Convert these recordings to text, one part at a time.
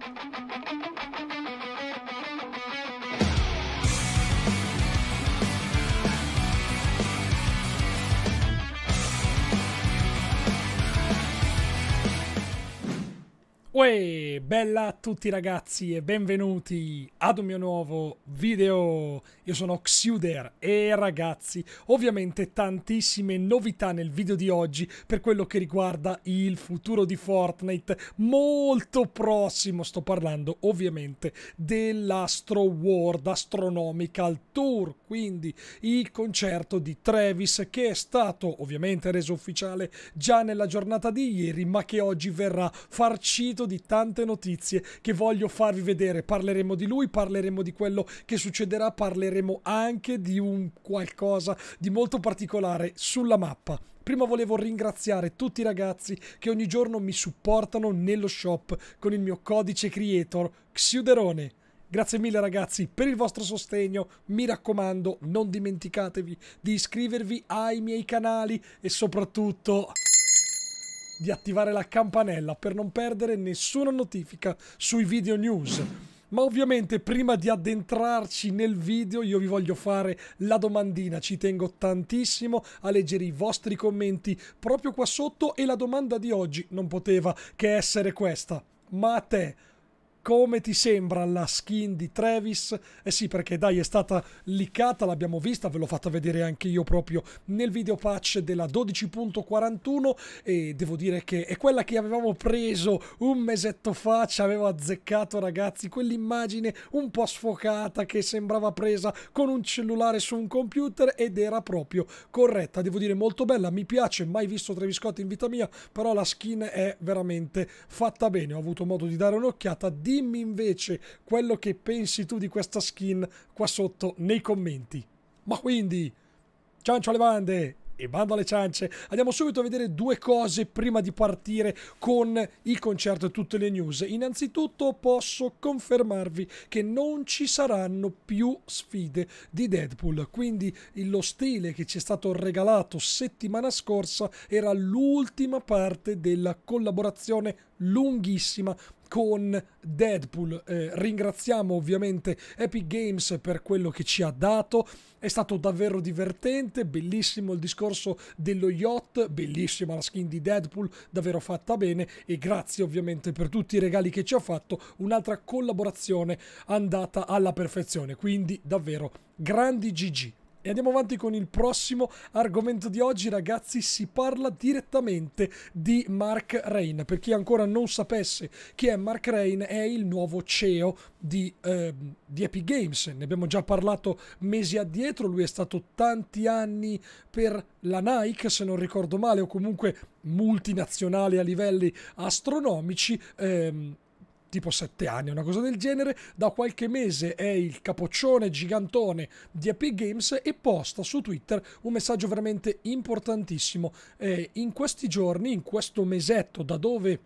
thank you Uè, bella a tutti ragazzi e benvenuti ad un mio nuovo video. Io sono Xuder e ragazzi, ovviamente tantissime novità nel video di oggi per quello che riguarda il futuro di Fortnite molto prossimo. Sto parlando ovviamente dell'Astro World Astronomical Tour, quindi il concerto di Travis che è stato ovviamente reso ufficiale già nella giornata di ieri, ma che oggi verrà farcito di di tante notizie che voglio farvi vedere. Parleremo di lui, parleremo di quello che succederà, parleremo anche di un qualcosa di molto particolare sulla mappa. Prima volevo ringraziare tutti i ragazzi che ogni giorno mi supportano nello shop con il mio codice creator Xiuderone. Grazie mille ragazzi per il vostro sostegno, mi raccomando non dimenticatevi di iscrivervi ai miei canali e soprattutto di attivare la campanella per non perdere nessuna notifica sui video news. Ma ovviamente prima di addentrarci nel video io vi voglio fare la domandina, ci tengo tantissimo a leggere i vostri commenti proprio qua sotto e la domanda di oggi non poteva che essere questa. Ma a te come ti sembra la skin di Travis? Eh sì, perché dai, è stata liccata, l'abbiamo vista, ve l'ho fatta vedere anche io proprio nel video patch della 12.41 e devo dire che è quella che avevamo preso un mesetto fa, ci aveva azzeccato ragazzi, quell'immagine un po' sfocata che sembrava presa con un cellulare su un computer ed era proprio corretta, devo dire molto bella, mi piace, mai visto Travis Scott in vita mia, però la skin è veramente fatta bene, ho avuto modo di dare un'occhiata di dimmi invece quello che pensi tu di questa skin qua sotto nei commenti. Ma quindi, ciancio alle bande! e bando alle ciance, andiamo subito a vedere due cose prima di partire con il concerto e tutte le news. Innanzitutto posso confermarvi che non ci saranno più sfide di Deadpool, quindi lo stile che ci è stato regalato settimana scorsa era l'ultima parte della collaborazione lunghissima con Deadpool. Eh, ringraziamo ovviamente Epic Games per quello che ci ha dato. È stato davvero divertente, bellissimo il discorso dello yacht, bellissima la skin di Deadpool, davvero fatta bene e grazie ovviamente per tutti i regali che ci ha fatto, un'altra collaborazione andata alla perfezione, quindi davvero grandi GG. E andiamo avanti con il prossimo argomento di oggi, ragazzi. Si parla direttamente di Mark Rain. Per chi ancora non sapesse chi è Mark Rain, è il nuovo CEO di, eh, di Epic Games. Ne abbiamo già parlato mesi addietro. Lui è stato tanti anni per la Nike, se non ricordo male, o comunque multinazionale a livelli astronomici. Eh, tipo 7 anni, una cosa del genere, da qualche mese è il capoccione gigantone di Epic Games e posta su Twitter un messaggio veramente importantissimo. Eh, in questi giorni, in questo mesetto da dove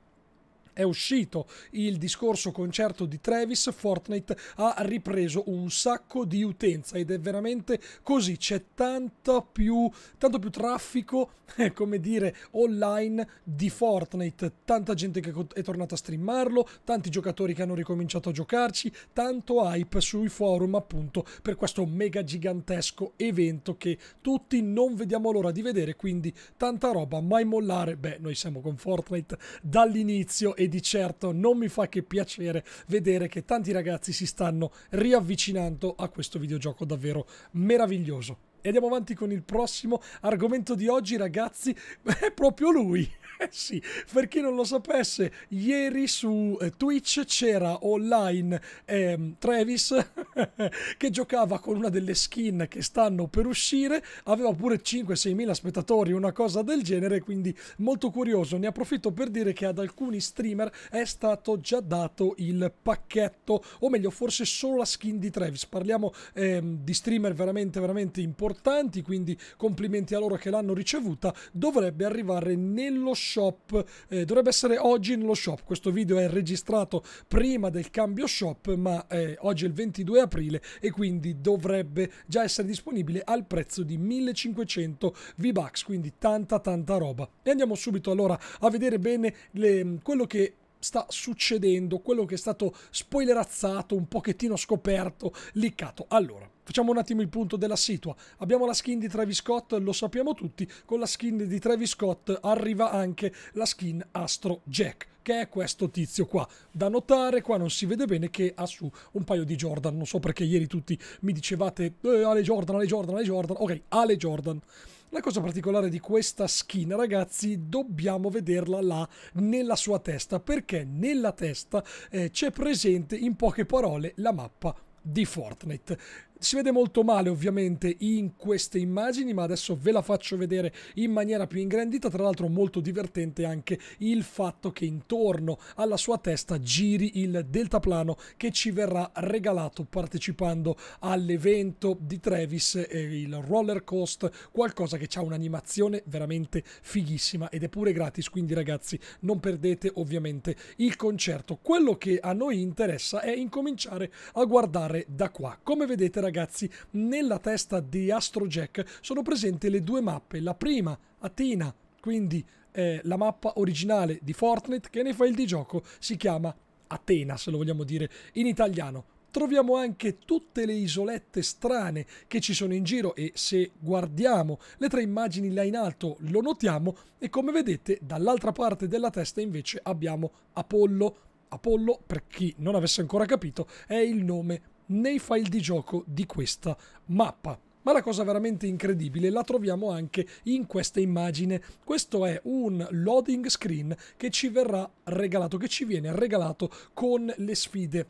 è uscito il discorso concerto di Travis, Fortnite ha ripreso un sacco di utenza ed è veramente così, c'è tanto più, tanto più traffico, eh, come dire, online di Fortnite, tanta gente che è tornata a streamarlo, tanti giocatori che hanno ricominciato a giocarci, tanto hype sui forum appunto per questo mega gigantesco evento che tutti non vediamo l'ora di vedere, quindi tanta roba, mai mollare, beh noi siamo con Fortnite dall'inizio e e di certo non mi fa che piacere vedere che tanti ragazzi si stanno riavvicinando a questo videogioco davvero meraviglioso. E andiamo avanti con il prossimo argomento di oggi, ragazzi. È proprio lui. Eh sì, per chi non lo sapesse, ieri su eh, Twitch c'era online ehm, Travis che giocava con una delle skin che stanno per uscire, aveva pure 5-6 mila spettatori, una cosa del genere, quindi molto curioso. Ne approfitto per dire che ad alcuni streamer è stato già dato il pacchetto, o meglio forse solo la skin di Travis. Parliamo ehm, di streamer veramente, veramente importanti importanti, quindi complimenti a loro che l'hanno ricevuta, dovrebbe arrivare nello shop, eh, dovrebbe essere oggi nello shop. Questo video è registrato prima del cambio shop, ma eh, oggi è il 22 aprile e quindi dovrebbe già essere disponibile al prezzo di 1500 V-Bucks, quindi tanta tanta roba. E andiamo subito allora a vedere bene le, quello che sta succedendo, quello che è stato spoilerazzato, un pochettino scoperto, liccato. Allora, facciamo un attimo il punto della situa. Abbiamo la skin di Travis Scott, lo sappiamo tutti, con la skin di Travis Scott arriva anche la skin Astro Jack, che è questo tizio qua. Da notare, qua non si vede bene che ha su un paio di Jordan, non so perché ieri tutti mi dicevate eh, Ale Jordan, Ale Jordan, Ale Jordan, ok, Ale Jordan. La cosa particolare di questa skin, ragazzi, dobbiamo vederla là nella sua testa, perché nella testa eh, c'è presente in poche parole la mappa di Fortnite. Si vede molto male ovviamente in queste immagini, ma adesso ve la faccio vedere in maniera più ingrandita. Tra l'altro molto divertente anche il fatto che intorno alla sua testa giri il deltaplano che ci verrà regalato partecipando all'evento di Travis, il roller coast, qualcosa che ha un'animazione veramente fighissima ed è pure gratis, quindi ragazzi non perdete ovviamente il concerto. Quello che a noi interessa è incominciare a guardare da qua. Come vedete ragazzi, ragazzi, nella testa di Astro Jack sono presenti le due mappe. La prima, Athena, quindi eh, la mappa originale di Fortnite, che nei file di gioco si chiama Atena, se lo vogliamo dire in italiano. Troviamo anche tutte le isolette strane che ci sono in giro e se guardiamo le tre immagini là in alto lo notiamo e come vedete dall'altra parte della testa invece abbiamo Apollo. Apollo, per chi non avesse ancora capito, è il nome nei file di gioco di questa mappa. Ma la cosa veramente incredibile la troviamo anche in questa immagine. Questo è un loading screen che ci verrà regalato, che ci viene regalato con le sfide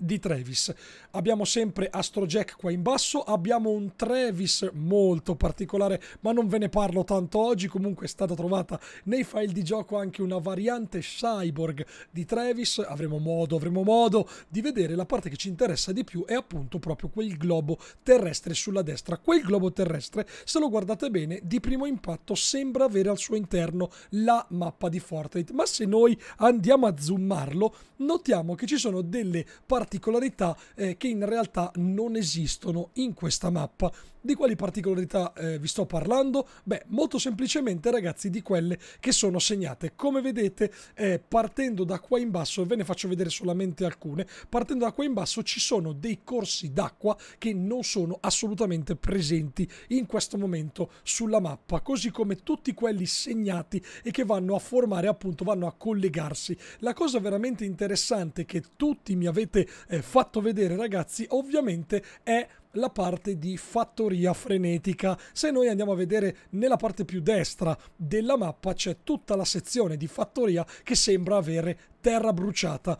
di Travis. Abbiamo sempre Astro Jack qua in basso, abbiamo un Travis molto particolare, ma non ve ne parlo tanto oggi, comunque è stata trovata nei file di gioco anche una variante cyborg di Travis, avremo modo, avremo modo di vedere, la parte che ci interessa di più è appunto proprio quel globo terrestre sulla destra. Quel globo terrestre, se lo guardate bene, di primo impatto sembra avere al suo interno la mappa di Fortnite, ma se noi andiamo a zoomarlo, notiamo che ci sono delle parti particolarità eh, che in realtà non esistono in questa mappa. Di quali particolarità eh, vi sto parlando? Beh, molto semplicemente ragazzi di quelle che sono segnate. Come vedete, eh, partendo da qua in basso, ve ne faccio vedere solamente alcune, partendo da qua in basso ci sono dei corsi d'acqua che non sono assolutamente presenti in questo momento sulla mappa, così come tutti quelli segnati e che vanno a formare appunto, vanno a collegarsi. La cosa veramente interessante che tutti mi avete eh, fatto vedere ragazzi ovviamente è la parte di fattoria frenetica. Se noi andiamo a vedere nella parte più destra della mappa c'è tutta la sezione di fattoria che sembra avere terra bruciata.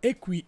E qui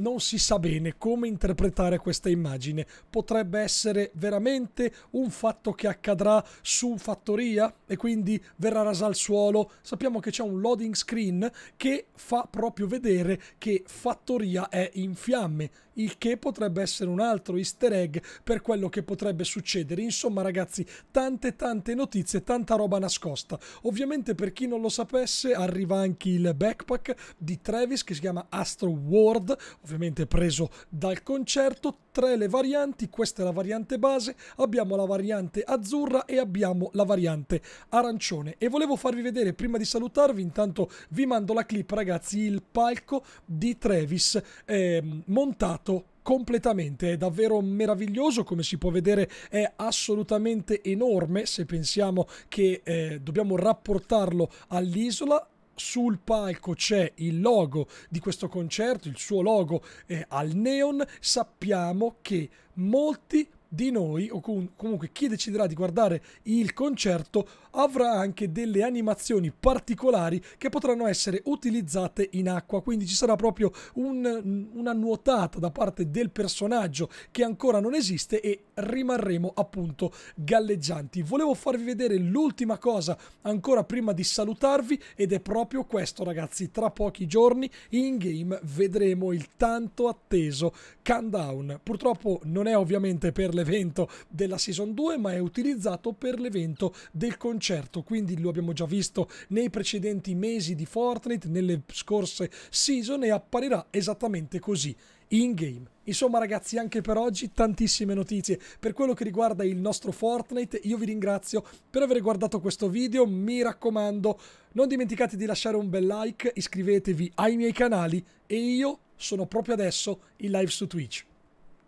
non si sa bene come interpretare questa immagine. Potrebbe essere veramente un fatto che accadrà su fattoria e quindi verrà rasa al suolo. Sappiamo che c'è un loading screen che fa proprio vedere che fattoria è in fiamme il che potrebbe essere un altro easter egg per quello che potrebbe succedere. Insomma ragazzi, tante tante notizie, tanta roba nascosta. Ovviamente per chi non lo sapesse arriva anche il backpack di Travis che si chiama Astro World, ovviamente preso dal concerto, tre le varianti, questa è la variante base, abbiamo la variante azzurra e abbiamo la variante arancione. E volevo farvi vedere prima di salutarvi, intanto vi mando la clip ragazzi, il palco di Travis eh, montato completamente, è davvero meraviglioso, come si può vedere è assolutamente enorme se pensiamo che eh, dobbiamo rapportarlo all'isola sul palco c'è il logo di questo concerto, il suo logo eh, al neon, sappiamo che molti di noi, o com- comunque chi deciderà di guardare il concerto, avrà anche delle animazioni particolari che potranno essere utilizzate in acqua. Quindi ci sarà proprio un, una nuotata da parte del personaggio che ancora non esiste e rimarremo appunto galleggianti. Volevo farvi vedere l'ultima cosa ancora prima di salutarvi ed è proprio questo ragazzi. Tra pochi giorni in game vedremo il tanto atteso countdown. Purtroppo non è ovviamente per le l'evento della Season 2, ma è utilizzato per l'evento del concerto. Quindi lo abbiamo già visto nei precedenti mesi di Fortnite, nelle scorse season e apparirà esattamente così in game. Insomma ragazzi anche per oggi tantissime notizie, per quello che riguarda il nostro Fortnite io vi ringrazio per aver guardato questo video, mi raccomando non dimenticate di lasciare un bel like, iscrivetevi ai miei canali e io sono proprio adesso in live su Twitch.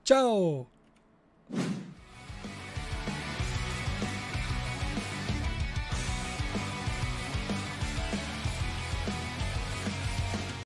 Ciao! you